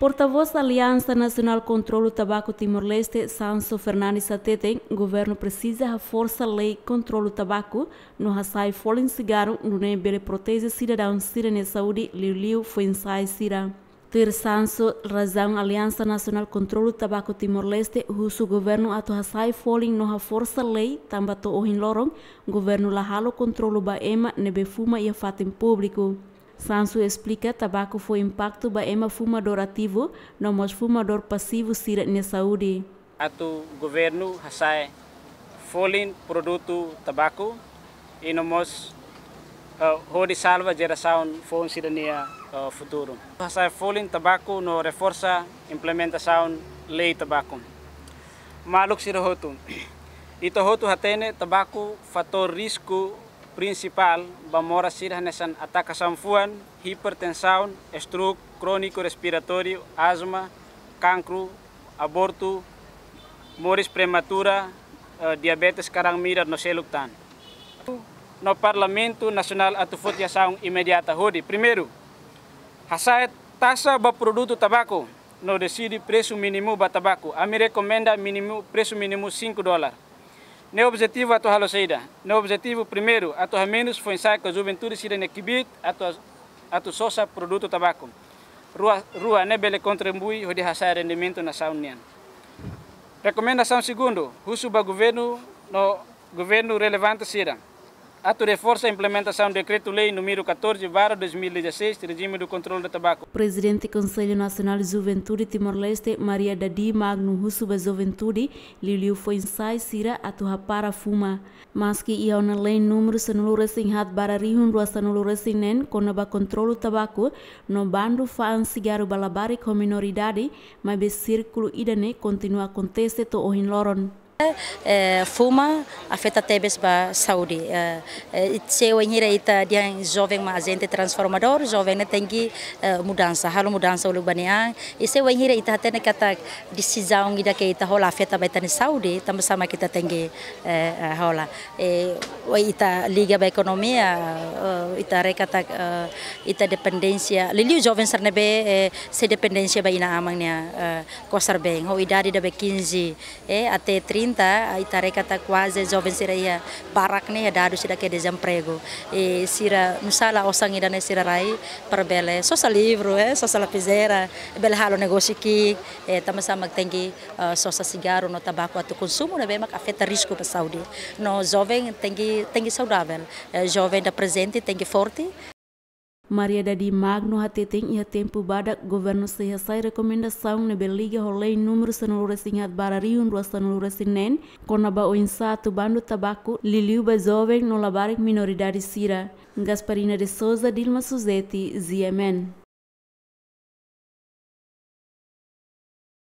Porta-voz da Aliança Nacional contra o Tabaco Timor-Leste, Sanso Fernandes Atete, governo precisa reforçar a lei contra tabaco, no Hassai, folem cigarro, no nembele protege cidadão sirene saúde, liu liu foi ensai sirã. Tirsanso razang Aliança Nacional Kontrol Tabaco Timor-Leste, husu governo atau hasai foling noha força lei tambato ohin lorong, governo lahalo kontrol ba ema nebe fuma ia fatin publiku. Sansu explica tabaco fo impacto ba ema fumador ativo, no mos fumador passivo sira na Saudi. Atu governo hasai falling produto tabaco e não Eh, hodi salva geração fon cidadania eh, futuro. Sa folin tabaco no reforça implementação lei tabaco. Maluk sira hotu. Ito hotu hatene tabaco fator risco principal bamora sira ataka ataca sanfuan, hipertensão, stroke crônico respiratório, asma, cancro, aborto, moris prematura, eh, diabetes karang mirat no seluktan. no Parlamento Nacional a votação imediata hoje. Primeiro, a taxa do produto tabaco não decide preço mínimo do tabaco. A me recomenda mínimo, preço mínimo 5 dólares. Meu né objetivo é a saída. Meu né objetivo primeiro, a tua menos foi ensaiar com a juventude sirene kibit, a tua, a tua sosa produto tabaco. Rua, rua Nebele né contribui a raçar rendimento na União. Recomendação segundo, russo para governo, no governo relevante sirene. Ato reforça a implementação do Decreto-Lei número 14, 2016, regime do controle do tabaco. Presidente do Conselho Nacional de Juventude Timor-Leste, Maria Dadi Magno da Juventude, Liliu foi ensai sira ato para fuma. Mas que ia na lei número sanulura sem hat bararihun rua sanulura sem nen, conaba controle do tabaco, no bando faan cigarro balabari com minoridade, mas be círculo idane continua acontece to ohin loron. Eh, eh, fuma afeta tebes saudi Saudi. saúde. Eh, seu hira ita dia um jovem ma agente transformador, jovem na tem que mudança, halo mudança o lubanian. E seu ita tene né kata decisão ida e ke ita hola afeta ba ne saudi também sama kita hola que rola. Ita liga ba ekonomia ita rekata ita dependensia Liliu jovem sarnebe se dependensia ba ina amang amangnya kosar beng Ho idari da 15 eh ate 30 cinta ai tare kata quase jovem sira ia barak ne dado sira ke desemprego e sira nusala osang ida ne sira rai perbele sosa livro eh sosa lapiseira bel halo negócio ki e tama sa magtengi uh, sosa cigarro no tabaco ato consumo ne bem afeta risco para Saudi no jovem tem que tem que saudável jovem da presente tem forte Maria dadi magno hateteng ia tempo badak governo sehesai rekomendação na Beliga rolei número sanuluresin ad barariun rua sanuluresinen kona ba oinsa bandu tabaku liliu ba nola barik minori dari sira. Gasparina de Souza Dilma Suzeti Ziemen.